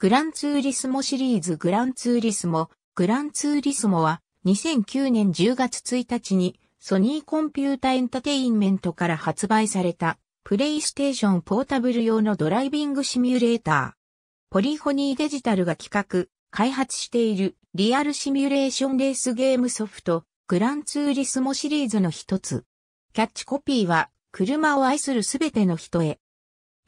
グランツーリスモシリーズグランツーリスモ、グランツーリスモは2009年10月1日にソニーコンピュータエンタテインメントから発売されたプレイステーションポータブル用のドライビングシミュレーター。ポリフォニーデジタルが企画、開発しているリアルシミュレーションレースゲームソフト、グランツーリスモシリーズの一つ。キャッチコピーは、車を愛するすべての人へ。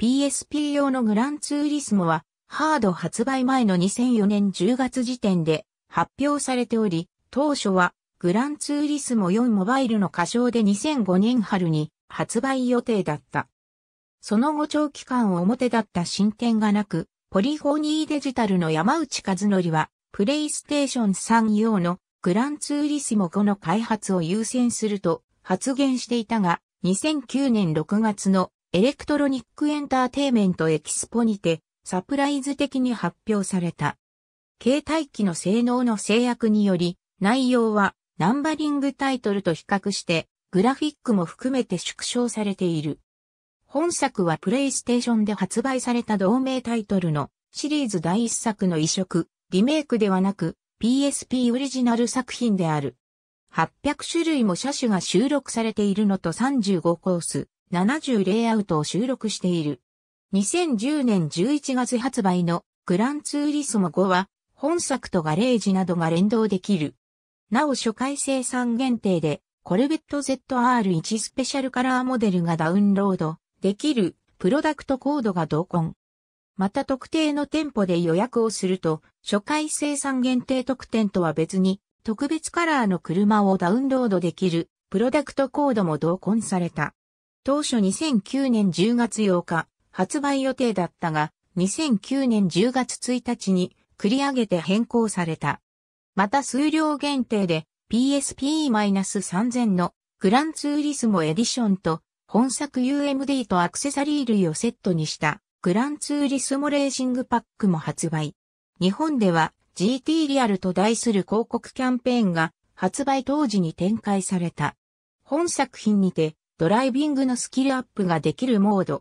PSP 用のグランツーリスモは、ハード発売前の2004年10月時点で発表されており、当初はグランツーリスモ4モバイルの歌唱で2005年春に発売予定だった。その後長期間表だった進展がなく、ポリフォニーデジタルの山内和則は、プレイステーション3用のグランツーリスモ5の開発を優先すると発言していたが、2009年6月のエレクトロニックエンターテイメントエキスポにてサプライズ的に発表された。携帯機の性能の制約により、内容はナンバリングタイトルと比較して、グラフィックも含めて縮小されている。本作はプレイステーションで発売された同名タイトルのシリーズ第一作の移植、リメイクではなく PSP オリジナル作品である。800種類も車種が収録されているのと35コース、70レイアウトを収録している。2010年11月発売のグランツーリスモ5は本作とガレージなどが連動できる。なお初回生産限定でコルベット ZR1 スペシャルカラーモデルがダウンロードできるプロダクトコードが同梱。また特定の店舗で予約をすると初回生産限定特典とは別に特別カラーの車をダウンロードできるプロダクトコードも同梱された。当初2009年10月8日、発売予定だったが、2009年10月1日に繰り上げて変更された。また数量限定で PSP-3000 のグランツーリスモエディションと本作 UMD とアクセサリー類をセットにしたグランツーリスモレーシングパックも発売。日本では GT リアルと題する広告キャンペーンが発売当時に展開された。本作品にてドライビングのスキルアップができるモード、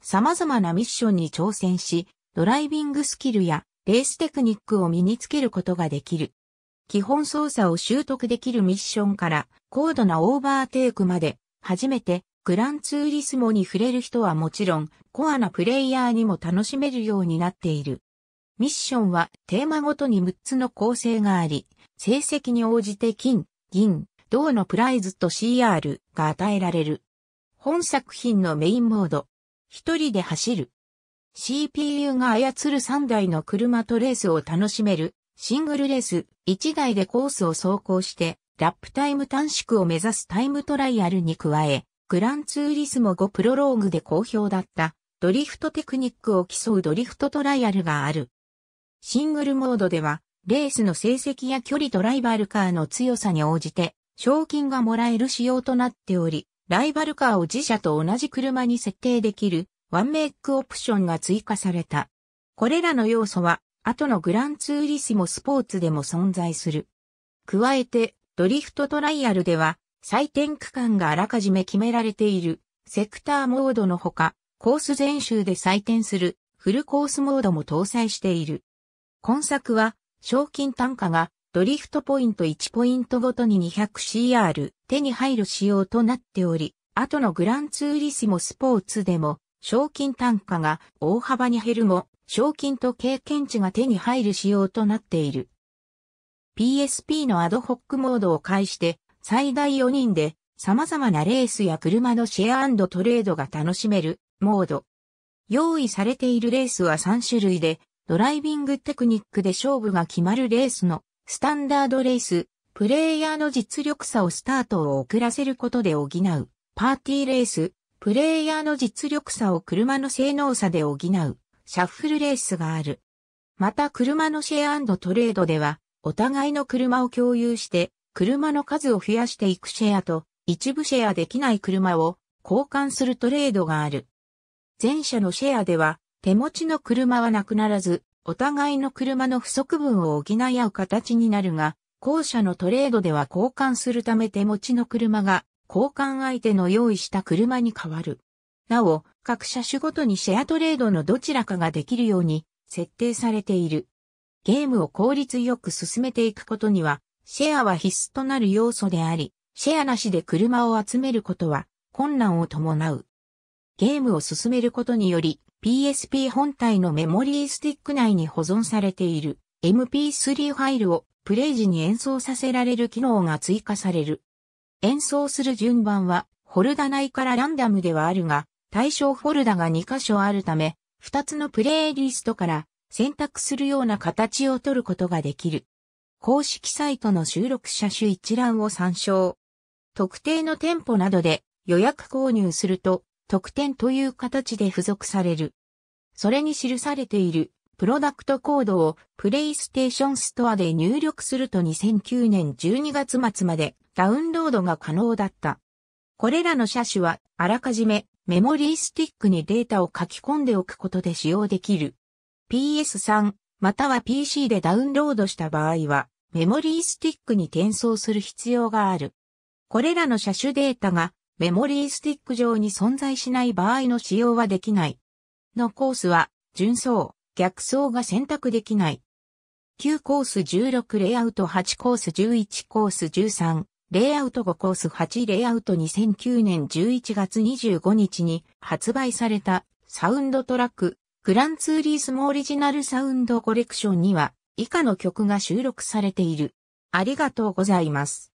様々なミッションに挑戦し、ドライビングスキルやレーステクニックを身につけることができる。基本操作を習得できるミッションから高度なオーバーテイクまで初めてグランツーリスモに触れる人はもちろんコアなプレイヤーにも楽しめるようになっている。ミッションはテーマごとに6つの構成があり、成績に応じて金、銀、銅のプライズと CR が与えられる。本作品のメインモード、一人で走る。CPU が操る3台の車とレースを楽しめるシングルレース1台でコースを走行してラップタイム短縮を目指すタイムトライアルに加えグランツーリスモ5プロローグで好評だったドリフトテクニックを競うドリフトトライアルがある。シングルモードではレースの成績や距離とライバルカーの強さに応じて賞金がもらえる仕様となっておりライバルカーを自社と同じ車に設定できるワンメイクオプションが追加された。これらの要素は後のグランツーリスモスポーツでも存在する。加えてドリフトトライアルでは採点区間があらかじめ決められているセクターモードのほかコース全周で採点するフルコースモードも搭載している。今作は賞金単価がドリフトポイント1ポイントごとに 200CR、手に入る仕様となっており、後のグランツーリスモスポーツでも、賞金単価が大幅に減るも、賞金と経験値が手に入る仕様となっている。PSP のアドホックモードを介して、最大4人で様々なレースや車のシェアトレードが楽しめるモード。用意されているレースは3種類で、ドライビングテクニックで勝負が決まるレースのスタンダードレース、プレイヤーの実力差をスタートを遅らせることで補う、パーティーレース、プレイヤーの実力差を車の性能差で補う、シャッフルレースがある。また車のシェアトレードでは、お互いの車を共有して、車の数を増やしていくシェアと、一部シェアできない車を交換するトレードがある。前者のシェアでは、手持ちの車はなくならず、お互いの車の不足分を補い合う形になるが、後者のトレードでは交換するため手持ちの車が交換相手の用意した車に変わる。なお、各車種ごとにシェアトレードのどちらかができるように設定されている。ゲームを効率よく進めていくことには、シェアは必須となる要素であり、シェアなしで車を集めることは困難を伴う。ゲームを進めることにより、PSP 本体のメモリースティック内に保存されている。MP3 ファイルをプレイ時に演奏させられる機能が追加される。演奏する順番は、フォルダ内からランダムではあるが、対象フォルダが2箇所あるため、2つのプレイリストから選択するような形を取ることができる。公式サイトの収録者種一覧を参照。特定の店舗などで予約購入すると、特典という形で付属される。それに記されているプロダクトコードをプレイステーションストアで入力すると2009年12月末までダウンロードが可能だった。これらの車種はあらかじめメモリースティックにデータを書き込んでおくことで使用できる。PS3 または PC でダウンロードした場合はメモリースティックに転送する必要がある。これらの車種データがメモリースティック上に存在しない場合の使用はできない。のコースは、純走、逆走が選択できない。9コース16レイアウト8コース11コース13レイアウト5コース8レイアウト2009年11月25日に発売されたサウンドトラックグランツーリースモオリジナルサウンドコレクションには以下の曲が収録されている。ありがとうございます。